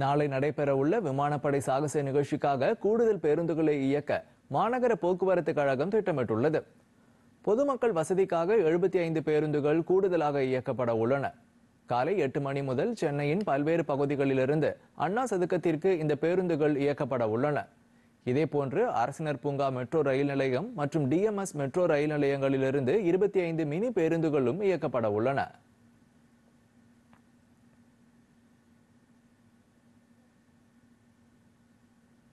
நாளை நடைபெறவுள்ள விமானப்படை சாகச நிகழ்ச்சிக்காக கூடுதல் பேருந்துகளை இயக்க மாநகர போக்குவரத்து கழகம் திட்டமிட்டுள்ளது பொதுமக்கள் வசதிக்காக எழுபத்தி ஐந்து பேருந்துகள் கூடுதலாக இயக்கப்பட உள்ளன காலை எட்டு மணி முதல் சென்னையின் பல்வேறு பகுதிகளிலிருந்து அண்ணா சதுக்கத்திற்கு இந்த பேருந்துகள் இயக்கப்பட உள்ளன இதேபோன்று அரசினர் பூங்கா மெட்ரோ ரயில் நிலையம் மற்றும் டிஎம்எஸ் மெட்ரோ ரயில் நிலையங்களிலிருந்து இருபத்தி ஐந்து மினி பேருந்துகளும் இயக்கப்பட உள்ளன